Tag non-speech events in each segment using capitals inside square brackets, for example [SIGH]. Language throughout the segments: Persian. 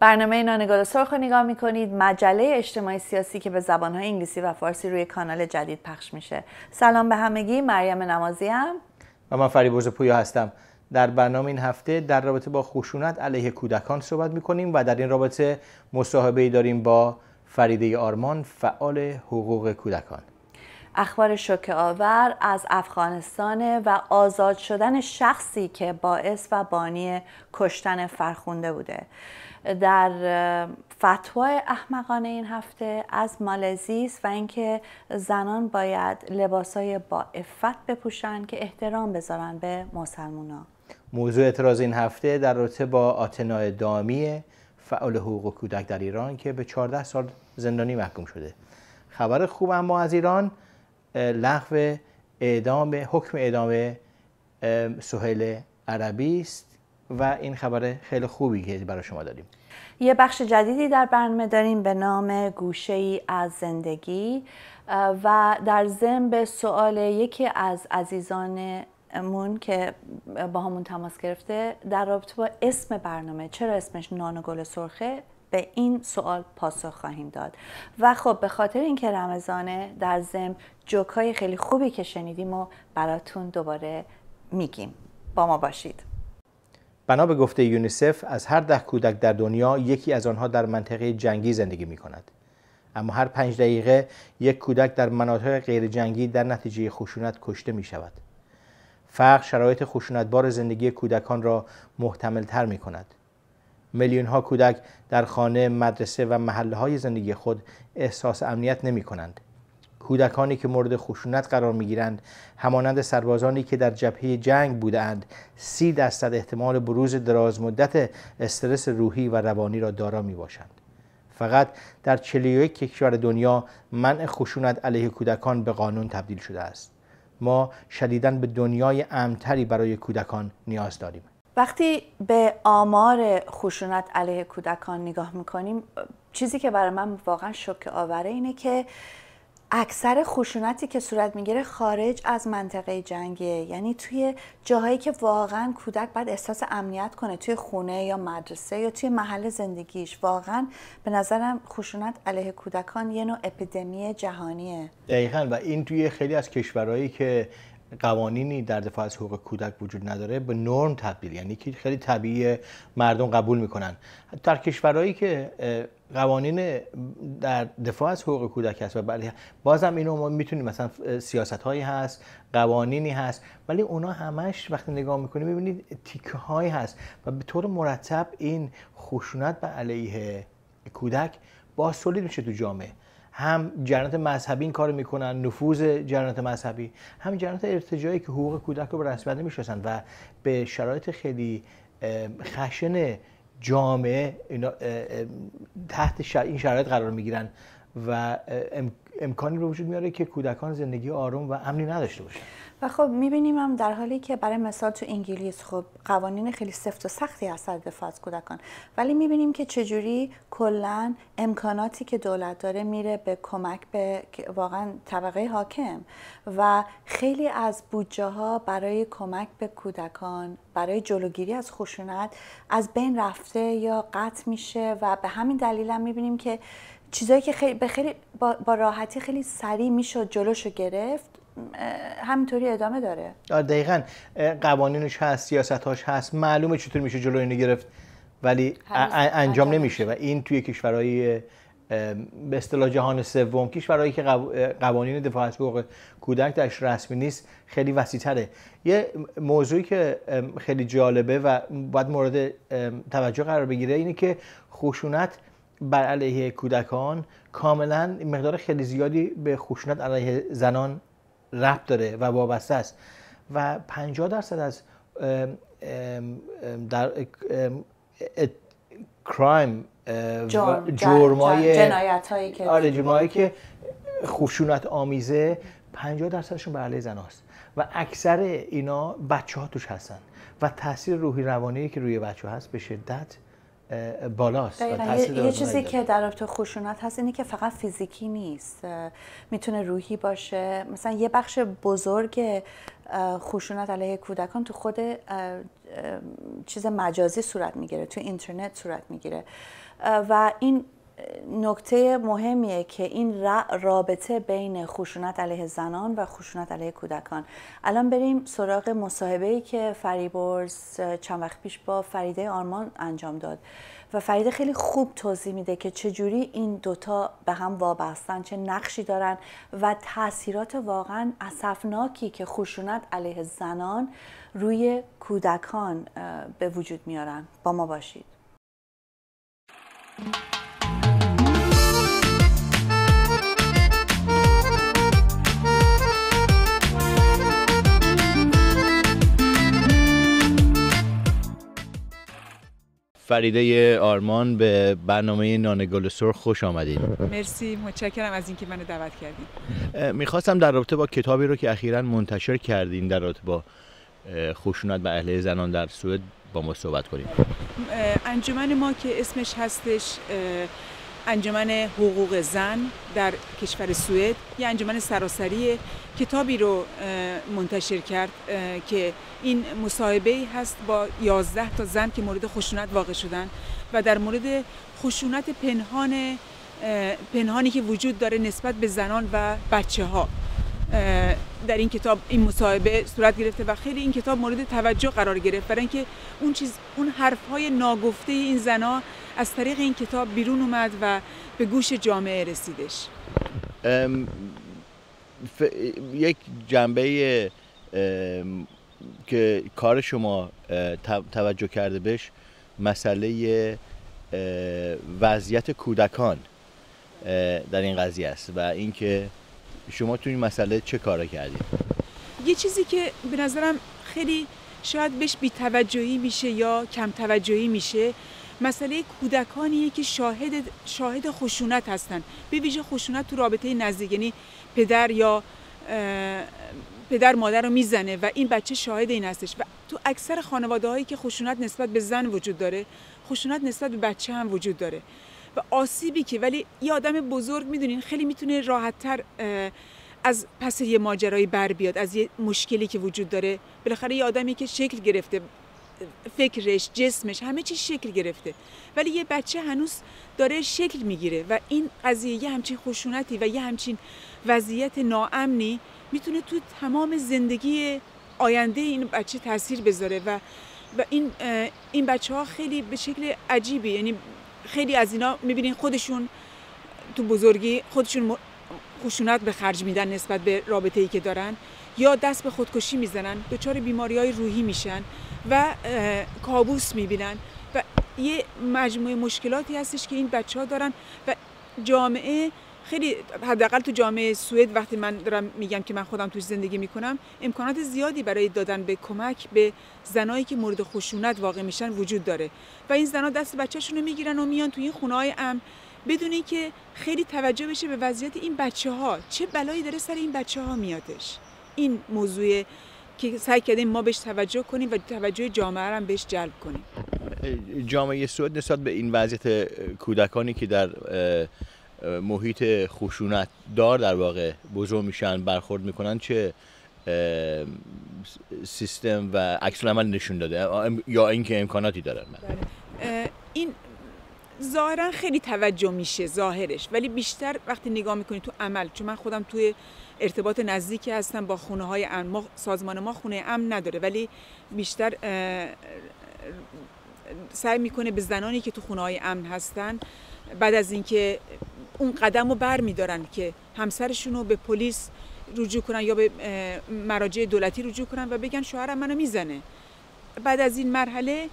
برنامه نانگال سرخ رو نگاه میکنید مجله اجتماعی سیاسی که به زبانهای انگلیسی و فارسی روی کانال جدید پخش میشه سلام به همگی مریم نمازی هم و من فریبرز پویا هستم در برنامه این هفته در رابطه با خشونت علیه کودکان صحبت میکنیم و در این رابطه مصاحبه ای داریم با فریده آرمان فعال حقوق کودکان اخبار شوکه آور از افغانستان و آزاد شدن شخصی که باعث و بانی کشتن فرخونده بوده در فتوای احمقانه این هفته از مالزی و اینکه زنان باید لباسای با افت بپوشن که احترام بذارن به مسلمونا موضوع اعتراض این هفته در رابطه با آتنا دامیه فعال حقوق کودک در ایران که به 14 سال زندانی محکوم شده خبر خوب اما از ایران لغو اعدام حکم اعدام سهیل عربی است و این خبر خیلی خوبی که برای شما داریم یه بخش جدیدی در برنامه داریم به نام گوشه ای از زندگی و در ضمن به سوال یکی از عزیزان مون که با همون تماس گرفته در رابطه با اسم برنامه چرا اسمش نان گل سرخه به این سوال پاسخ خواهیم داد و خب به خاطر اینکه رمضانه در زم جوکای خیلی خوبی که شنیدیم و براتون دوباره میگیم با ما باشید بنا به گفته یونیسف از هر ده کودک در دنیا یکی از آنها در منطقه جنگی زندگی می کند اما هر پنج دقیقه یک کودک در مناطق غیر جنگی در نتیجه خشونت کشته می فقر شرایط خشونتبار زندگی کودکان را محتمل تر می کند. میلیون ها کودک در خانه، مدرسه و محله های زندگی خود احساس امنیت نمی کنند. کودکانی که مورد خشونت قرار می گیرند همانند سربازانی که در جبهه جنگ بودند سی درصد احتمال بروز درازمدت استرس روحی و روانی را دارا می باشند. فقط در 41 کشور دنیا منع خشونت علیه کودکان به قانون تبدیل شده است. ما شدیداً به دنیای امتری برای کودکان نیاز داریم وقتی به آمار خشونت علیه کودکان نگاه میکنیم چیزی که برای من واقعا شوک آوره اینه که اکثر خشونتی که صورت میگیره خارج از منطقه جنگه یعنی توی جاهایی که واقعا کودک باید احساس امنیت کنه توی خونه یا مدرسه یا توی محل زندگیش واقعا به نظرم خشونت علیه کودکان یه نوع اپیدمی جهانیه دقیقا و این توی خیلی از کشورهایی که قوانینی در دفاع از حقوق کودک وجود نداره به نرم تبدیل یعنی که خیلی طبیعی مردم قبول میکنن در کشورهایی که قوانین در دفاع از حقوق کودک هست و بله بازم اینو ما میتونیم مثلا سیاست هایی هست قوانینی هست ولی اونا همش وقتی نگاه میکنیم میبینید تیکه هایی هست و به طور مرتب این خشونت به علیه کودک با سولید میشه تو جامعه هم جنات مذهبی این کارو میکنن نفوذ جنات مذهبی هم جنات ارتجایی که حقوق کودک رو به رسمیت نمیشناسن و به شرایط خیلی خشن جامعه اینا تحت این شرایط قرار میگیرن و امکانی رو وجود میاره که کودکان زندگی آروم و امنی نداشته باشن و خب میبینیم هم در حالی که برای مثال تو انگلیس خب قوانین خیلی سفت و سختی هست در دفاع از کودکان ولی میبینیم که چجوری کلا امکاناتی که دولت داره میره به کمک به واقعا طبقه حاکم و خیلی از بودجه ها برای کمک به کودکان برای جلوگیری از خشونت از بین رفته یا قطع میشه و به همین دلیل هم میبینیم که چیزایی که خیلی, به خیلی با, با راحتی خیلی سریع میشد جلوشو گرفت همینطوری ادامه داره دقیقا قوانینش هست سیاستاش هست معلومه چطور میشه جلو اینو گرفت ولی انجام نمیشه و این توی کشورهای به اصطلاح جهان سوم کشورهایی که قوانین دفاع از حقوق کودک درش رسمی نیست خیلی وسیعتره یه موضوعی که خیلی جالبه و باید مورد توجه قرار بگیره اینه که خشونت بر علیه کودکان کاملا مقدار خیلی زیادی به خشونت علیه زنان ربط داره و وابسته است و 50 درصد از در کرایم جرمای جنایت که آره، که خشونت آمیزه 50 درصدشون بر علیه زناست و اکثر اینا بچه ها توش هستن و تاثیر روحی روانی که روی بچه ها هست به شدت بالاست یه چیزی که در رابطه خشونت هست اینه که فقط فیزیکی نیست میتونه روحی باشه مثلا یه بخش بزرگ خشونت علیه کودکان تو خود چیز مجازی صورت میگیره تو اینترنت صورت میگیره و این نکته مهمیه که این رابطه بین خشونت علیه زنان و خشونت علیه کودکان الان بریم سراغ مصاحبه ای که فریبرز چند وقت پیش با فریده آرمان انجام داد و فریده خیلی خوب توضیح میده که چجوری این دوتا به هم وابستن چه نقشی دارن و تاثیرات واقعا اسفناکی که خشونت علیه زنان روی کودکان به وجود میارن با ما باشید فریده آرمان به برنامه نان گل سرخ خوش آمدید مرسی متشکرم از اینکه منو دعوت کردید میخواستم در رابطه با کتابی رو که اخیرا منتشر کردین در رابطه با خشونت و اهل زنان در سوئد با ما صحبت کنیم انجمن ما که اسمش هستش انجمن حقوق زن در کشور سوئد یه انجمن سراسری کتابی رو منتشر کرد که این مصاحبه ای هست با 11 تا زن که مورد خشونت واقع شدن و در مورد خشونت پنهان پنهانی که وجود داره نسبت به زنان و بچه ها در این کتاب این مصاحبه صورت گرفته و خیلی این کتاب مورد توجه قرار گرفت برای اینکه اون چیز اون حرف های ناگفته این زنا از طریق این کتاب بیرون اومد و به گوش جامعه رسیدش یک جنبه که کار شما توجه کرده بهش مسئله وضعیت کودکان در این قضیه است و اینکه شما تو این مسئله چه کار کردید یه چیزی که به نظرم خیلی شاید بهش بیتوجهی میشه یا کم توجهی میشه مسئله کودکانیه که شاهد شاهد خشونت هستن به ویژه خشونت تو رابطه نزدیک یعنی پدر یا پدر مادر رو میزنه و این بچه شاهد این هستش و تو اکثر خانواده هایی که خشونت نسبت به زن وجود داره خشونت نسبت به بچه هم وجود داره و آسیبی که ولی یه آدم بزرگ میدونین خیلی میتونه راحتتر از پس یه ماجرایی بر بیاد از یه مشکلی که وجود داره بالاخره یه آدمی که شکل گرفته فکرش جسمش همه چی شکل گرفته ولی یه بچه هنوز داره شکل میگیره و این قضیه یه همچین خشونتی و یه همچین وضعیت ناامنی میتونه تو تمام زندگی آینده این بچه تاثیر بذاره و و این این بچه ها خیلی به شکل عجیبی یعنی خیلی از اینا میبینین خودشون تو بزرگی خودشون خشونت به خرج میدن نسبت به رابطه ای که دارن یا دست به خودکشی میزنن دچار بیماری های روحی میشن و کابوس میبینن و یه مجموعه مشکلاتی هستش که این بچه ها دارن و جامعه خیلی حداقل تو جامعه سوئد وقتی من دارم میگم که من خودم توش زندگی میکنم امکانات زیادی برای دادن به کمک به زنایی که مورد خشونت واقع میشن وجود داره و این زنها دست بچهشون رو میگیرن و میان تو این خونه های ام بدون اینکه خیلی توجه بشه به وضعیت این بچه ها چه بلایی داره سر این بچه ها میادش این موضوع که سعی کردیم ما بهش توجه کنیم و توجه جامعه را هم بهش جلب کنیم جامعه سعود نسبت به این وضعیت کودکانی که در محیط خشونت دار در واقع بزرگ میشن برخورد میکنن چه سیستم و عکس عمل نشون داده یا اینکه امکاناتی دارن بله. این ظاهرا خیلی توجه میشه ظاهرش ولی بیشتر وقتی نگاه میکنی تو عمل چون من خودم توی ارتباط نزدیکی هستم با خونه های امن سازمان ما خونه امن نداره ولی بیشتر سعی میکنه به زنانی که تو خونه های امن هستن بعد از اینکه اون قدم رو بر میدارن که همسرشون رو به پلیس رجوع کنن یا به مراجع دولتی رجوع کنن و بگن شوهرم منو میزنه بعد از این مرحله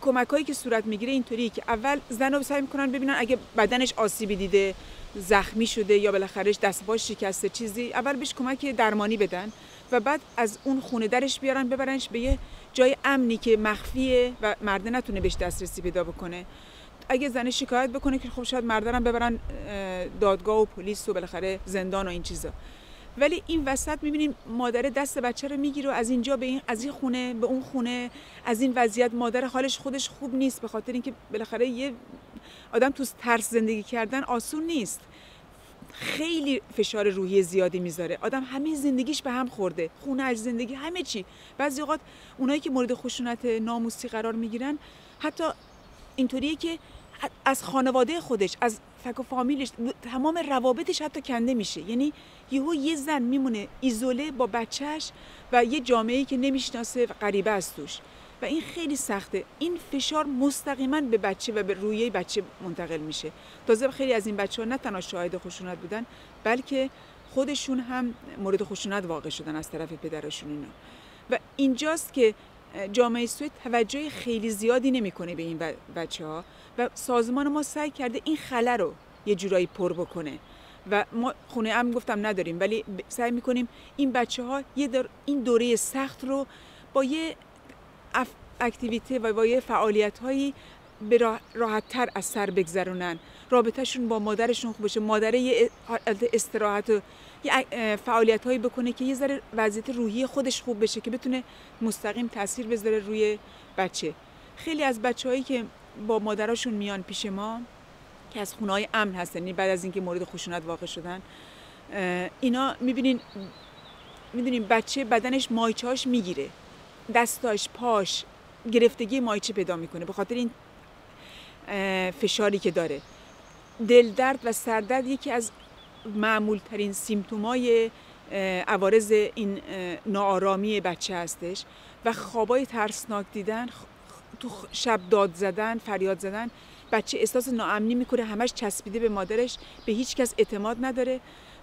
کمک که صورت میگیره اینطوری که اول زن رو سعی میکنن ببینن اگه بدنش آسیبی دیده زخمی شده یا بالاخره دست باش شکسته چیزی اول بهش کمک درمانی بدن و بعد از اون خونه درش بیارن ببرنش به یه جای امنی که مخفیه و مرده نتونه بهش دسترسی پیدا بکنه اگه زنش شکایت بکنه که خب شاید مردرم ببرن دادگاه و پلیس و بالاخره زندان و این چیزا ولی این وسط میبینیم مادر دست بچه رو میگیره از اینجا به این از این خونه به اون خونه از این وضعیت مادر حالش خودش خوب نیست به خاطر اینکه بالاخره یه آدم تو ترس زندگی کردن آسون نیست خیلی فشار روحی زیادی میذاره آدم همه زندگیش به هم خورده خونه زندگی همه چی بعضی اوقات اونایی که مورد خشونت ناموسی قرار میگیرن حتی اینطوریه که از خانواده خودش از تک و فامیلش تمام روابطش حتی کنده میشه یعنی یهو یه زن میمونه ایزوله با بچهش و یه جامعه که نمیشناسه و غریبه از توش و این خیلی سخته این فشار مستقیما به بچه و به رویه بچه منتقل میشه تازه خیلی از این بچه ها نه تنها شاهد خشونت بودن بلکه خودشون هم مورد خشونت واقع شدن از طرف پدرشون اینا و اینجاست که جامعه سوئد توجه خیلی زیادی نمیکنه به این بچه ها و سازمان ما سعی کرده این خله رو یه جورایی پر بکنه و ما خونه هم گفتم نداریم ولی سعی میکنیم این بچه ها یه در این دوره سخت رو با یه اکتیویته و با یه فعالیت هایی راحت تر از سر بگذرونن رابطهشون با مادرشون خوب بشه مادره یه استراحت و یه فعالیت هایی بکنه که یه ذره وضعیت روحی خودش خوب بشه که بتونه مستقیم تاثیر بذاره روی بچه خیلی از بچه هایی که با مادرشون میان پیش ما که از خونه های امن هستن یعنی بعد از اینکه مورد خشونت واقع شدن اینا میبینین میدونین بچه بدنش مایچاش میگیره دستاش پاش گرفتگی مایچه پیدا میکنه به خاطر این فشاری که داره دلدرد و سردرد یکی از معمولترین سیمتومای عوارض این ناآرامی بچه هستش و خوابای ترسناک دیدن تو شب داد زدن فریاد زدن بچه احساس ناامنی میکنه همش چسبیده به مادرش به هیچ کس اعتماد نداره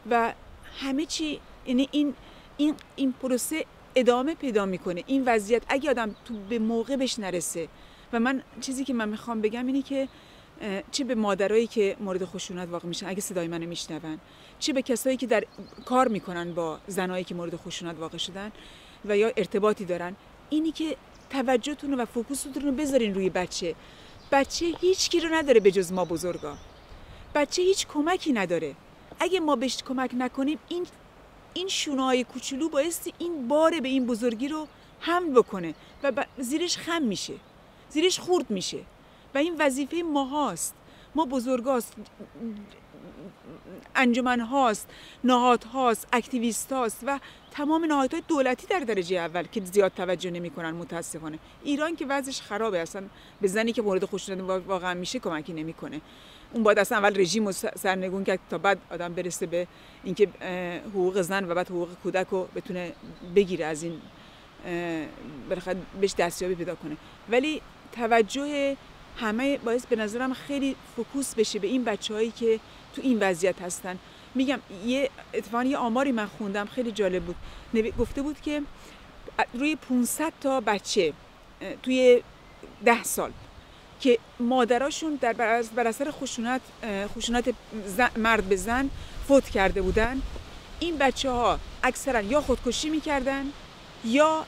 و همه چی یعنی این این این پروسه ادامه پیدا میکنه این وضعیت اگه آدم تو به موقع بهش نرسه و من چیزی که من میخوام بگم اینه که چه به مادرایی که مورد خشونت واقع میشن اگه صدای منو میشنون چه به کسایی که در کار میکنن با زنایی که مورد خشونت واقع شدن و یا ارتباطی دارن اینی که توجهتون و فوکوستون رو بذارین روی بچه بچه هیچ کی رو نداره به جز ما بزرگا بچه هیچ کمکی نداره اگه ما بهش کمک نکنیم این این شونه‌های کوچولو باعث این بار به این بزرگی رو حمل بکنه و زیرش خم میشه زیرش خورد میشه و این وظیفه ماهاست ما هاست. انجمن هاست نهاد هاست اکتیویست هاست و تمام های دولتی در درجه اول که زیاد توجه نمی کنن متاسفانه ایران که وضعش خرابه اصلا به زنی که مورد خشونت واقعا میشه کمکی نمیکنه اون باید اصلا اول رژیم رو سرنگون کرد تا بعد آدم برسه به اینکه حقوق زن و بعد حقوق کودک رو بتونه بگیره از این بالاخره بهش دستیابی پیدا کنه ولی توجه همه باعث به نظرم خیلی فکوس بشه به این بچه هایی که تو این وضعیت هستن میگم یه اتفاقا یه آماری من خوندم خیلی جالب بود گفته بود که روی 500 تا بچه توی ده سال که مادراشون در بر اثر خشونت خشونت مرد به زن فوت کرده بودن این بچه ها اکثرا یا خودکشی میکردن یا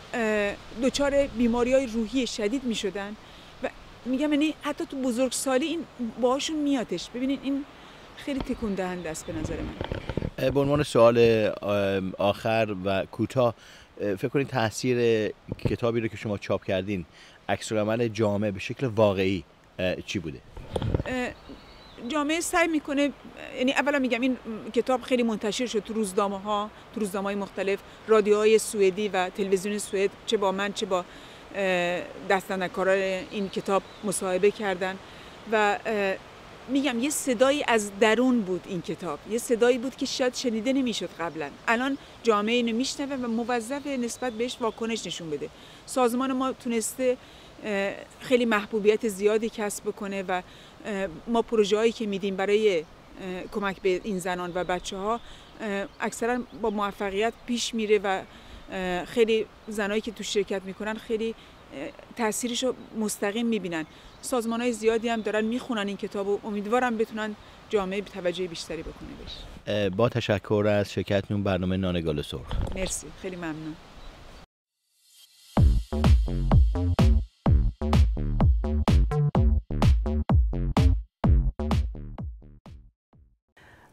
دچار بیماری های روحی شدید میشدن میگم یعنی حتی تو بزرگسالی این باهاشون میادش ببینید این خیلی تکون دهنده است به نظر من به عنوان سوال آخر و کوتاه فکر کنید تاثیر کتابی رو که شما چاپ کردین عکس عمل جامعه به شکل واقعی چی بوده جامعه سعی میکنه یعنی اولا میگم این کتاب خیلی منتشر شد تو روزنامه ها تو روزنامه های مختلف رادیوهای سوئدی و تلویزیون سوئد چه با من چه با دستنکاران این کتاب مصاحبه کردن و میگم یه صدایی از درون بود این کتاب یه صدایی بود که شاید شنیده نمیشد قبلا الان جامعه اینو میشنوه و موظف نسبت بهش واکنش نشون بده سازمان ما تونسته خیلی محبوبیت زیادی کسب بکنه و ما پروژه هایی که میدیم برای کمک به این زنان و بچه ها اکثرا با موفقیت پیش میره و خیلی زنایی که تو شرکت میکنن خیلی تاثیرش رو مستقیم میبینن سازمان های زیادی هم دارن میخونن این کتاب و امیدوارم بتونن جامعه توجه بیشتری بکنه بهش با تشکر از شرکت نون برنامه نانگال سرخ مرسی خیلی ممنون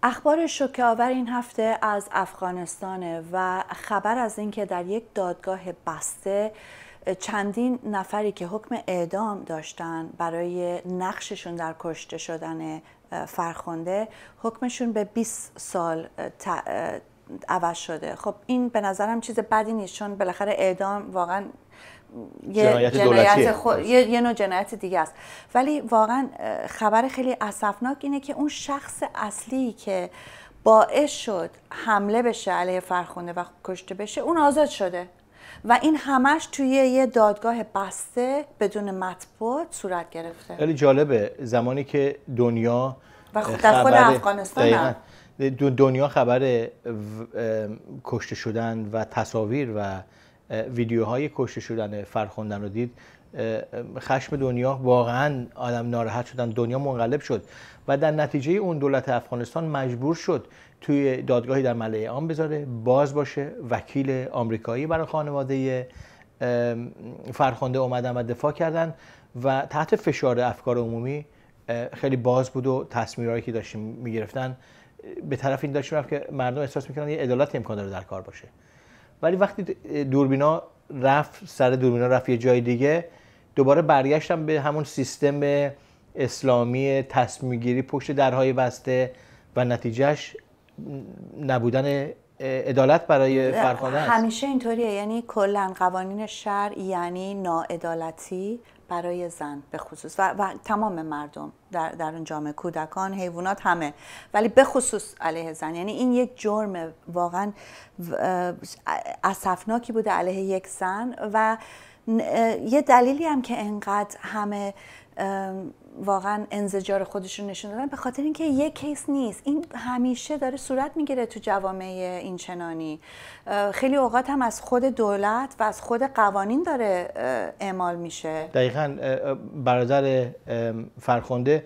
اخبار آور این هفته از افغانستانه و خبر از اینکه در یک دادگاه بسته چندین نفری که حکم اعدام داشتن برای نقششون در کشته شدن فرخنده حکمشون به 20 سال عوض شده خب این به نظرم چیز بدی نیست چون بالاخره اعدام واقعا جنایت, جنایت یه،, نوع جنایت دیگه است ولی واقعا خبر خیلی اسفناک اینه که اون شخص اصلی که باعث شد حمله بشه علیه فرخونده و کشته بشه اون آزاد شده و این همش توی یه دادگاه بسته بدون مطبوعات صورت گرفته خیلی جالبه زمانی که دنیا و خود خب، در خود افغانستان دنیا خبر کشته شدن و تصاویر و ویدیوهای کشته شدن فرخوندن رو دید خشم دنیا واقعا آدم ناراحت شدن دنیا منقلب شد و در نتیجه اون دولت افغانستان مجبور شد توی دادگاهی در ملعه عام بذاره باز باشه وکیل آمریکایی برای خانواده فرخونده اومدن و دفاع کردن و تحت فشار افکار عمومی خیلی باز بود و تصمیرهایی که داشتیم میگرفتن به طرف این رفت که مردم احساس میکنن یه عدالت امکان داره در کار باشه ولی وقتی دوربینا رفت سر دوربینا رفت یه جای دیگه دوباره برگشتم به همون سیستم اسلامی تصمیم گیری پشت درهای بسته و نتیجهش نبودن عدالت برای فرخانه همیشه اینطوریه یعنی کلا قوانین شرع یعنی ناعدالتی برای زن به خصوص و, تمام مردم در, در اون جامعه کودکان حیوانات همه ولی به خصوص علیه زن یعنی این یک جرم واقعا اصفناکی بوده علیه یک زن و یه دلیلی هم که انقدر همه واقعا انزجار خودشون نشون دادن به خاطر اینکه یک کیس نیست این همیشه داره صورت میگیره تو جوامع این چنانی خیلی اوقات هم از خود دولت و از خود قوانین داره اعمال میشه دقیقا برادر فرخنده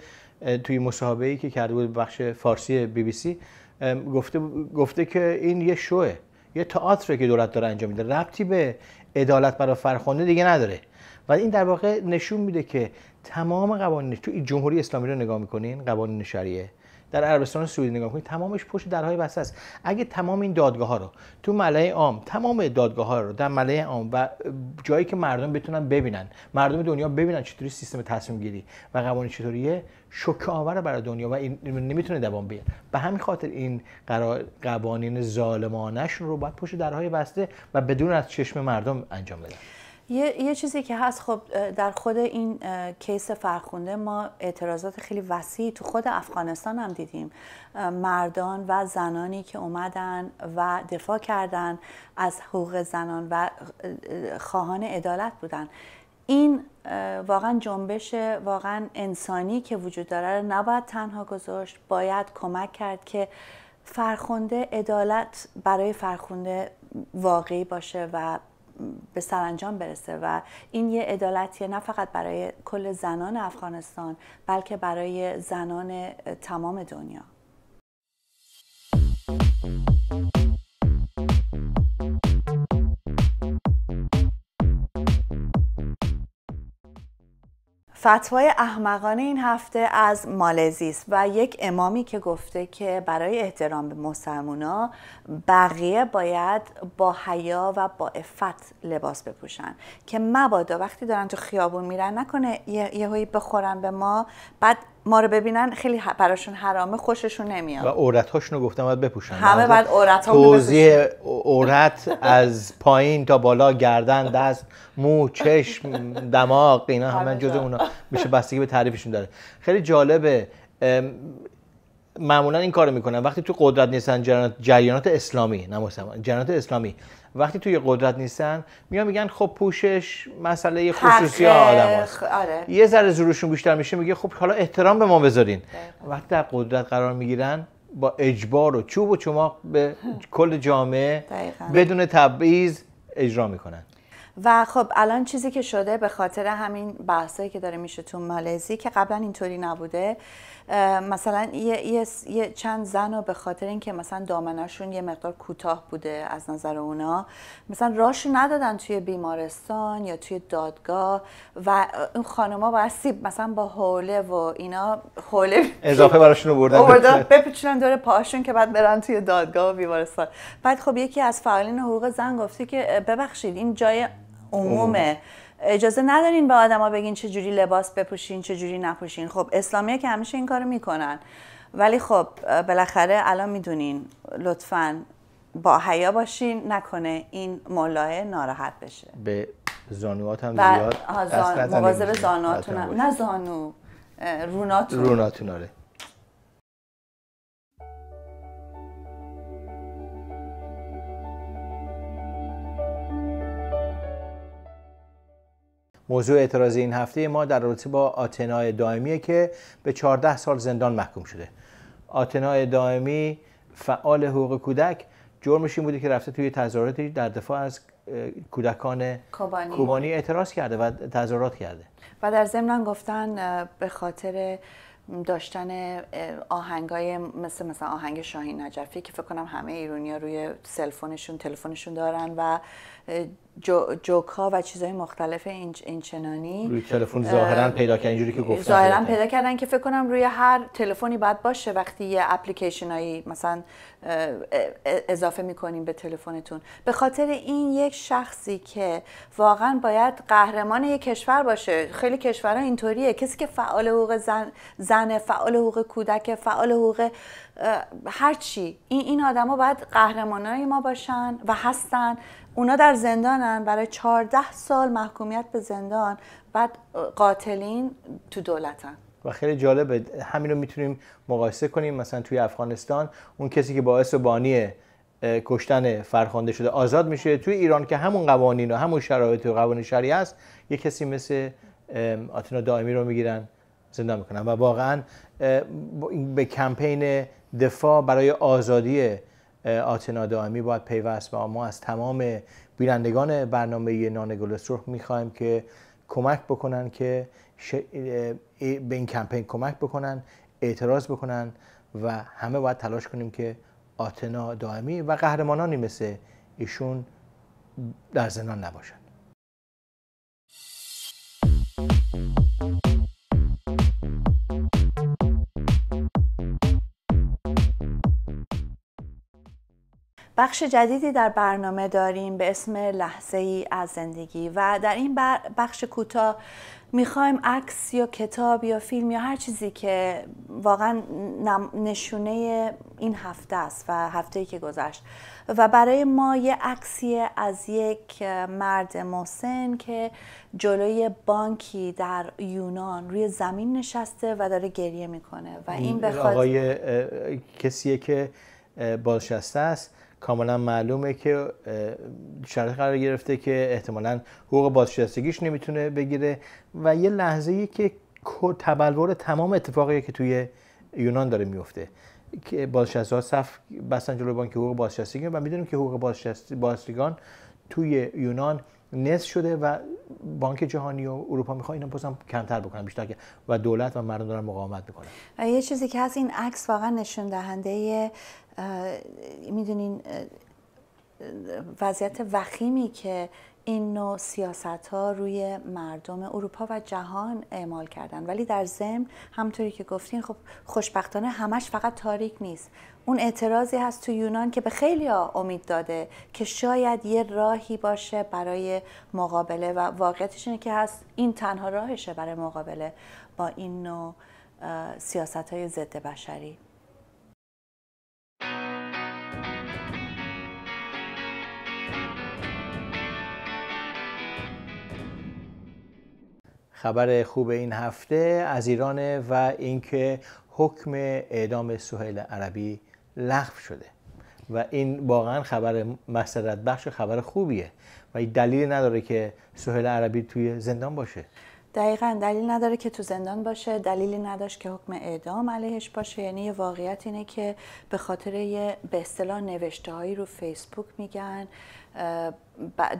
توی مصاحبه ای که کرده بود بخش فارسی بی بی سی گفته, گفته که این یه شوه یه تئاتره که دولت داره انجام میده ربطی به عدالت برای فرخنده دیگه نداره و این در واقع نشون میده که تمام قوانین تو جمهوری اسلامی رو نگاه میکنین قوانین شریعه در عربستان سعودی نگاه کنید تمامش پشت درهای بسته است اگه تمام این دادگاه ها رو تو ملای عام تمام دادگاه ها رو در ملای عام و جایی که مردم بتونن ببینن مردم دنیا ببینن چطوری سیستم تصمیم گیری و قوانین چطوریه شوک آور برای دنیا و این نمیتونه دوام بیاره به همین خاطر این قوانین ظالمانه رو باید پشت درهای بسته و بدون از چشم مردم انجام بدن یه،, یه چیزی که هست خب در خود این کیس فرخونده ما اعتراضات خیلی وسیعی تو خود افغانستان هم دیدیم مردان و زنانی که اومدن و دفاع کردن از حقوق زنان و خواهان عدالت بودن این واقعا جنبش واقعا انسانی که وجود داره رو نباید تنها گذاشت باید کمک کرد که فرخونده عدالت برای فرخونده واقعی باشه و به سرانجام برسه و این یه عدالتیه نه فقط برای کل زنان افغانستان بلکه برای زنان تمام دنیا فتوای احمقانه این هفته از مالزی و یک امامی که گفته که برای احترام به مسلمونا بقیه باید با حیا و با افت لباس بپوشن که مبادا وقتی دارن تو خیابون میرن نکنه یه هایی بخورن به ما بعد ما رو ببینن خیلی براشون حرامه خوششون نمیاد و عورت هاشون رو گفتم باید بپوشن همه باید عورت ها توضیح عورت از پایین تا بالا گردن دست مو چشم دماغ اینا همه جز اونا میشه بستگی به تعریفشون داره خیلی جالبه معمولا این کارو میکنن وقتی تو قدرت نیستن جریانات اسلامی نه جریانات اسلامی وقتی توی قدرت نیستن میان میگن خب پوشش مسئله خصوصی آدم آره. یه ذره زورشون بیشتر میشه میگه خب حالا احترام به ما بذارین وقتی در قدرت قرار میگیرن با اجبار و چوب و چماق به کل جامعه بدون تبعیض اجرا میکنن و خب الان چیزی که شده به خاطر همین بحثایی که داره میشه تو مالزی که قبلا اینطوری نبوده مثلا یه،, چند زن رو به خاطر اینکه مثلا دامنشون یه مقدار کوتاه بوده از نظر اونا مثلا راشون ندادن توی بیمارستان یا توی دادگاه و اون خانما باید سیب مثلا با حوله و اینا حوله اضافه براشون بردن بپیچونن دور پاهاشون که بعد برن توی دادگاه و بیمارستان بعد خب یکی از فعالین حقوق زن گفته که ببخشید این جای عمومه اجازه ندارین به آدما بگین چه جوری لباس بپوشین چه جوری نپوشین خب اسلامی که همیشه این کارو میکنن ولی خب بالاخره الان میدونین لطفا با حیا باشین نکنه این ملاحه ناراحت بشه به زانوات هم زیاد مواظب زانواتون نه زانو روناتون روناتون آره موضوع اعتراض این هفته ما در رابطه با آتنای دائمیه که به 14 سال زندان محکوم شده آتنای دائمی فعال حقوق کودک جرمش این بوده که رفته توی تظاهراتی در دفاع از کودکان کوبانی, اعتراض کرده و تظاهرات کرده و در ضمن گفتن به خاطر داشتن آهنگای مثل مثلا آهنگ شاهین نجفی که فکر کنم همه ایرونیا روی سلفونشون تلفنشون دارن و جو، جوک ها و چیزهای مختلف این اینچنانی روی تلفن ظاهرا پیدا کردن اینجوری که گفتن ظاهرا پیدا کردن که فکر کنم روی هر تلفنی باید باشه وقتی یه اپلیکیشنایی مثلا اضافه میکنیم به تلفنتون به خاطر این یک شخصی که واقعا باید قهرمان یک کشور باشه خیلی کشورها اینطوریه کسی که فعال حقوق زن فعال حقوق کودک فعال حقوق هرچی این این آدما باید قهرمانای ما باشن و هستن اونا در زندانن برای 14 سال محکومیت به زندان بعد قاتلین تو دولتن و خیلی جالبه همین رو میتونیم مقایسه کنیم مثلا توی افغانستان اون کسی که باعث بانی کشتن فرخوانده شده آزاد میشه توی ایران که همون قوانین و همون شرایط و قوانین شریعه است یه کسی مثل آتنا دائمی رو میگیرن زندان میکنن و واقعا به کمپین دفاع برای آزادی آتنا دائمی باید پیوست و ما از تمام بینندگان برنامه نان گل میخوایم که کمک بکنن که به این کمپین کمک بکنن اعتراض بکنن و همه باید تلاش کنیم که آتنا دائمی و قهرمانانی مثل ایشون در زندان نباشند بخش جدیدی در برنامه داریم به اسم لحظه ای از زندگی و در این بخش کوتاه میخوایم عکس یا کتاب یا فیلم یا هر چیزی که واقعا نشونه این هفته است و هفته که گذشت و برای ما یه عکسی از یک مرد محسن که جلوی بانکی در یونان روی زمین نشسته و داره گریه میکنه و این به آقای کسیه که بازشسته است کاملا معلومه که شرط قرار گرفته که احتمالا حقوق بازنشستگیش نمیتونه بگیره و یه لحظه ای که تبلور تمام اتفاقیه که توی یونان داره میفته که بازنشسته ها صف بستن جلوی بانک حقوق بازنشستگی و میدونیم که حقوق بازنشستگان توی یونان نصف شده و بانک جهانی و اروپا میخواد اینا بازم کمتر بکنن بیشتر که و دولت و مردم دارن مقاومت میکنن و یه چیزی که از این عکس واقعا نشون دهنده میدونین وضعیت وخیمی که این نوع سیاست ها روی مردم اروپا و جهان اعمال کردن ولی در ضمن همطوری که گفتین خب خوشبختانه همش فقط تاریک نیست اون اعتراضی هست تو یونان که به خیلی امید داده که شاید یه راهی باشه برای مقابله و واقعیتش اینه که هست این تنها راهشه برای مقابله با این نوع سیاست های ضد بشری خبر خوب این هفته از ایرانه و اینکه حکم اعدام سهیل عربی لغو شده و این واقعا خبر مسرت بخش خبر خوبیه و این دلیل نداره که سهیل عربی توی زندان باشه دقیقا دلیل نداره که تو زندان باشه دلیلی نداشت که حکم اعدام علیهش باشه یعنی واقعیت اینه که به خاطر یه به اصطلاح نوشته هایی رو فیسبوک میگن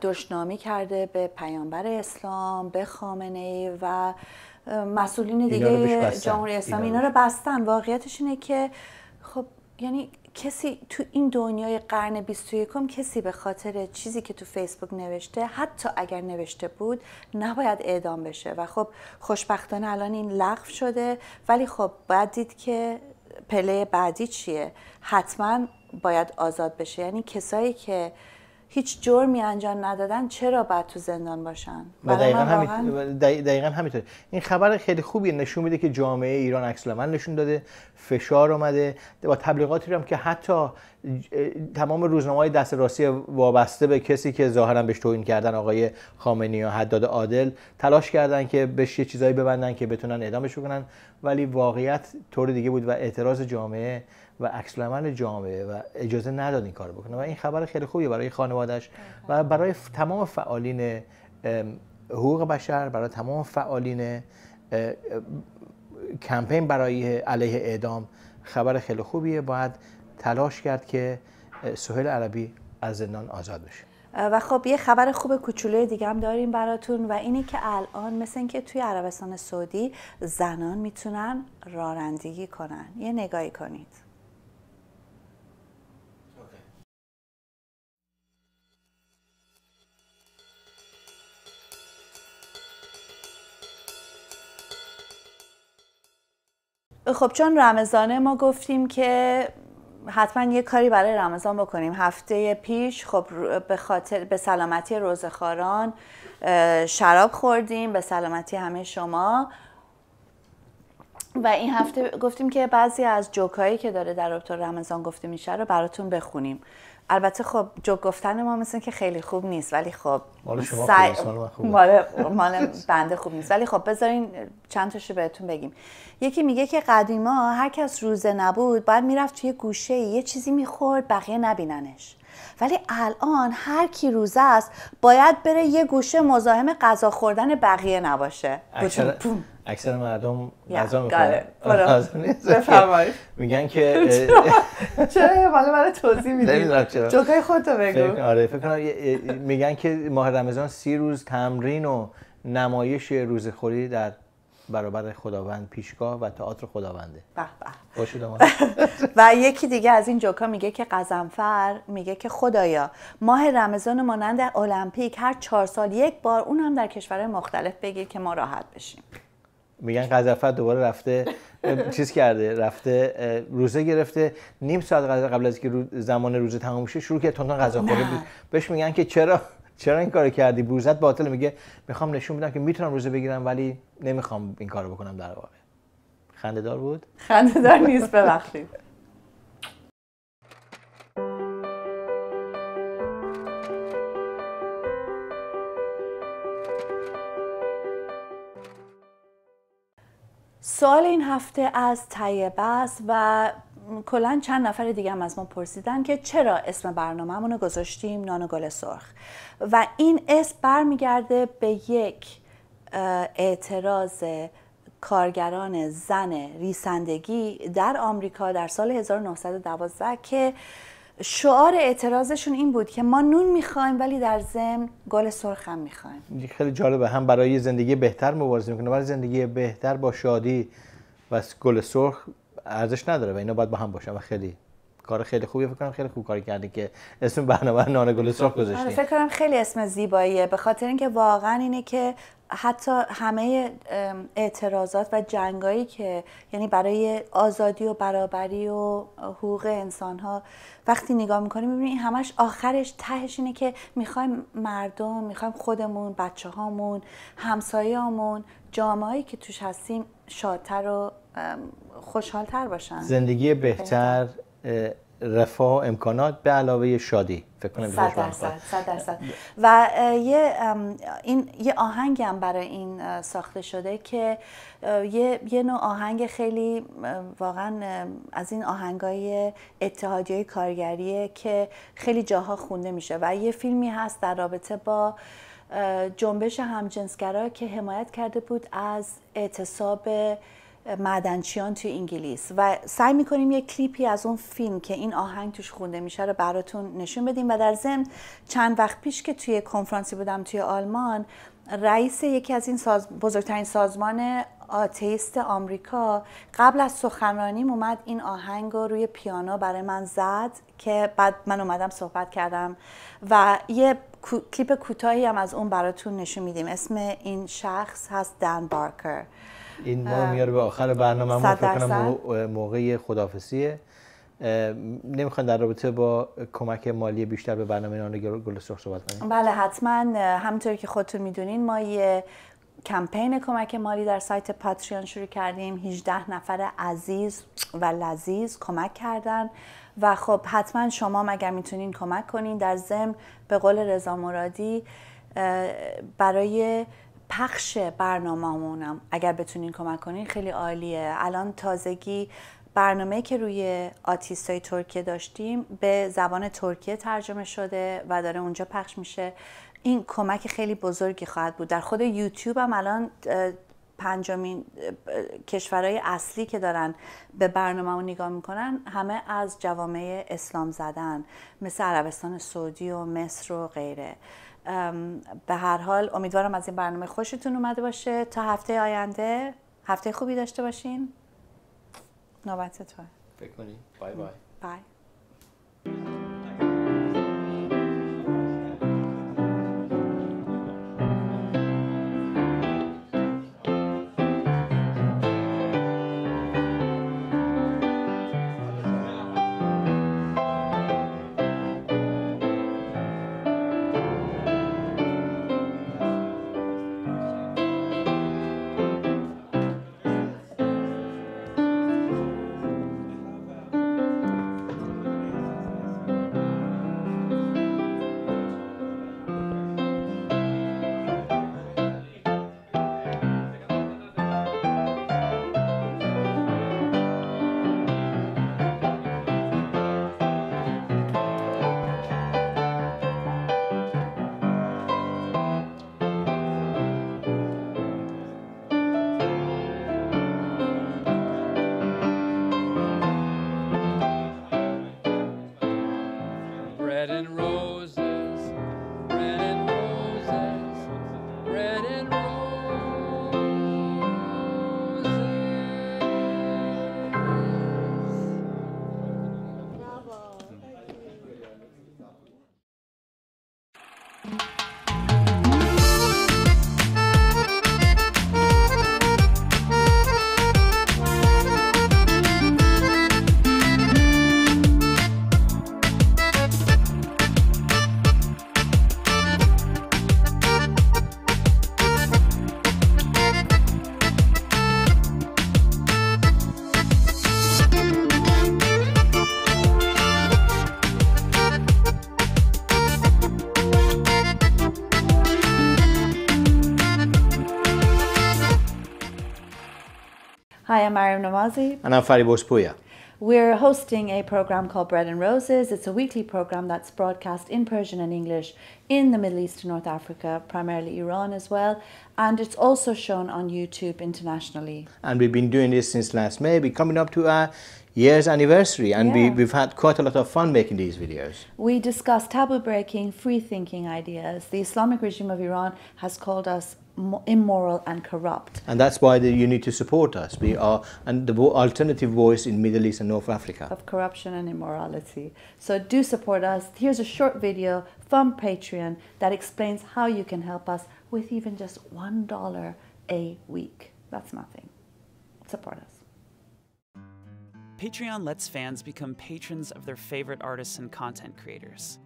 دشنامی کرده به پیامبر اسلام به خامنه ای و مسئولین دیگه جمهوری اسلام اینا رو بستن واقعیتش اینه که خب یعنی کسی تو این دنیای قرن 21 کسی به خاطر چیزی که تو فیسبوک نوشته حتی اگر نوشته بود نباید اعدام بشه و خب خوشبختانه الان این لغو شده ولی خب باید دید که پله بعدی چیه حتما باید آزاد بشه یعنی کسایی که هیچ جرمی انجام ندادن چرا باید تو زندان باشن و دقیقا, همینطوره این خبر خیلی خوبی نشون میده که جامعه ایران عکس نشون داده فشار اومده با تبلیغاتی هم که حتی تمام روزنامه های دست راستی وابسته به کسی که ظاهرا بهش توهین کردن آقای خامنی و حداد عادل تلاش کردن که بهش یه چیزایی ببندن که بتونن اعدامش بکنن ولی واقعیت طور دیگه بود و اعتراض جامعه و عکس جامعه و اجازه نداد این کار بکنه و این خبر خیلی خوبیه برای خانوادهش و برای تمام فعالین حقوق بشر برای تمام فعالین کمپین برای علیه اعدام خبر خیلی خوبیه باید تلاش کرد که سهیل عربی از زندان آزاد بشه و خب یه خبر خوب کوچولوی دیگه هم داریم براتون و اینه که الان مثل اینکه توی عربستان سعودی زنان میتونن رانندگی کنن یه نگاهی کنید خب چون رمضانه ما گفتیم که حتما یه کاری برای رمضان بکنیم هفته پیش خب به خاطر به سلامتی روزخاران شراب خوردیم به سلامتی همه شما و این هفته گفتیم که بعضی از جوکایی که داره در رابطه رمضان گفته میشه رو براتون بخونیم البته خب جوک گفتن ما مثل که خیلی خوب نیست ولی خب مال شما خوب مال بنده خوب نیست ولی خب بذارین چند تاشو بهتون بگیم یکی میگه که قدیما هر کس روزه نبود باید میرفت توی گوشه یه چیزی میخورد بقیه نبیننش ولی الان هر کی روزه است باید بره یه گوشه مزاحم غذا خوردن بقیه نباشه اکثر, مردم غذا میخورن [LAUGHS] میگن که [LAUGHS] چرا برای توضیح میدی جوکای خودتو بگو آره میگن که ماه رمضان سی روز تمرین و نمایش روزخوری در برابر خداوند پیشگاه و تئاتر خداونده به [LAUGHS] و یکی دیگه از این جوکا میگه که قزنفر میگه که خدایا ماه رمضان مانند المپیک هر چهار سال یک بار اون هم در کشورهای مختلف بگیر که ما راحت بشیم میگن قزنفر دوباره رفته چیز کرده رفته روزه گرفته نیم ساعت قبل از که زمان روزه تمام شه شروع کرد تونتون غذا خورده بهش میگن که چرا چرا این کارو کردی بروزت باطل میگه میخوام نشون بدم که میتونم روزه بگیرم ولی نمیخوام این کارو بکنم در واقع خنده دار بود خنده دار نیست ببخشید سوال این هفته از طیبه است و کلا چند نفر دیگه هم از ما پرسیدن که چرا اسم برنامهمون رو گذاشتیم نان گل سرخ و این اسم برمیگرده به یک اعتراض کارگران زن ریسندگی در آمریکا در سال 1912 که شعار اعتراضشون این بود که ما نون میخوایم ولی در ضمن گل سرخ هم میخوایم خیلی جالبه هم برای زندگی بهتر مبارزه میکنه برای زندگی بهتر با شادی و گل سرخ ارزش نداره و اینا باید با هم باشن و خیلی کار خیلی خوبی فکر کنم خیلی خوب کاری کردی که اسم برنامه نان گل سرخ گذاشتی آره، فکر کنم خیلی اسم زیباییه به خاطر اینکه واقعا اینه که حتی همه اعتراضات و جنگایی که یعنی برای آزادی و برابری و حقوق انسان ها وقتی نگاه میکنیم میبینیم همش آخرش تهش اینه که میخوایم مردم میخوایم خودمون بچه هامون همسایه هامون جامعه که توش هستیم شادتر تر باشن زندگی بهتر رفاه و امکانات به علاوه شادی فکر کنم صد درصد و یه این یه هم برای این ساخته شده که یه یه نوع آهنگ خیلی واقعا از این آهنگای اتحادیه کارگریه که خیلی جاها خونده میشه و یه فیلمی هست در رابطه با جنبش همجنسگرا که حمایت کرده بود از اعتصاب معدنچیان تو انگلیس و سعی میکنیم یه کلیپی از اون فیلم که این آهنگ توش خونده میشه رو براتون نشون بدیم و در ضمن چند وقت پیش که توی کنفرانسی بودم توی آلمان رئیس یکی از این بزرگترین سازمان آتیست آمریکا قبل از سخنرانیم اومد این آهنگ رو روی پیانو برای من زد که بعد من اومدم صحبت کردم و یه کلیپ کوتاهی هم از اون براتون نشون میدیم اسم این شخص هست دن بارکر این ما میاره به آخر برنامه ما فکر کنم موقع خدافسیه نمیخوان در رابطه با کمک مالی بیشتر به برنامه نان گل صحبت کنیم بله حتما همطور که خودتون میدونین ما یه کمپین کمک مالی در سایت پاتریان شروع کردیم 18 نفر عزیز و لذیذ کمک کردن و خب حتما شما مگر میتونین کمک کنین در ضمن به قول رضا مرادی برای پخش همونم اگر بتونین کمک کنین خیلی عالیه الان تازگی برنامه که روی های ترکیه داشتیم به زبان ترکیه ترجمه شده و داره اونجا پخش میشه این کمک خیلی بزرگی خواهد بود در خود یوتیوب هم الان پنجمین کشورهای اصلی که دارن به برنامه رو نگاه میکنن همه از جوامع اسلام زدن مثل عربستان سعودی و مصر و غیره به هر حال امیدوارم از این برنامه خوشتون اومده باشه تا هفته آینده هفته خوبی داشته باشین نوبت تو فکر بای بای بای Miriam Namazi. And I'm Fadi Bospuya. We're hosting a program called Bread and Roses. It's a weekly program that's broadcast in Persian and English in the Middle East and North Africa, primarily Iran as well. And it's also shown on YouTube internationally. And we've been doing this since last May. We're coming up to our year's anniversary and yeah. we, we've had quite a lot of fun making these videos. We discuss taboo breaking, free thinking ideas. The Islamic regime of Iran has called us immoral and corrupt. And that's why the, you need to support us. We are and the alternative voice in Middle East and North Africa. Of corruption and immorality. So do support us. Here's a short video from Patreon that explains how you can help us with even just $1 a week. That's nothing. Support us. Patreon lets fans become patrons of their favorite artists and content creators.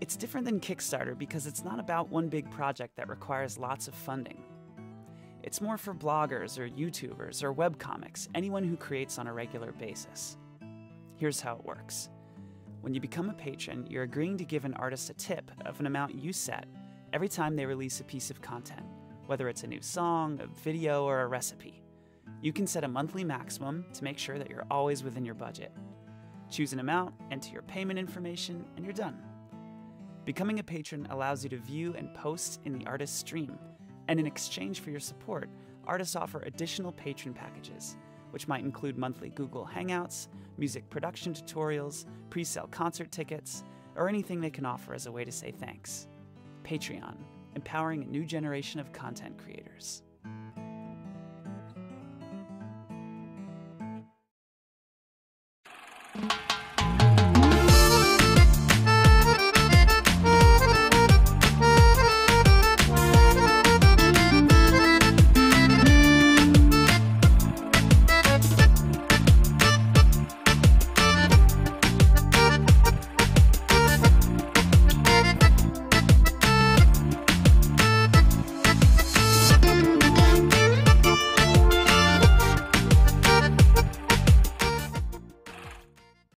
It's different than Kickstarter because it's not about one big project that requires lots of funding. It's more for bloggers or YouTubers or webcomics, anyone who creates on a regular basis. Here's how it works. When you become a patron, you're agreeing to give an artist a tip of an amount you set every time they release a piece of content, whether it's a new song, a video, or a recipe. You can set a monthly maximum to make sure that you're always within your budget. Choose an amount, enter your payment information, and you're done. Becoming a patron allows you to view and post in the artist stream, and in exchange for your support, artists offer additional patron packages, which might include monthly Google Hangouts, music production tutorials, pre sale concert tickets, or anything they can offer as a way to say thanks. Patreon, empowering a new generation of content creators.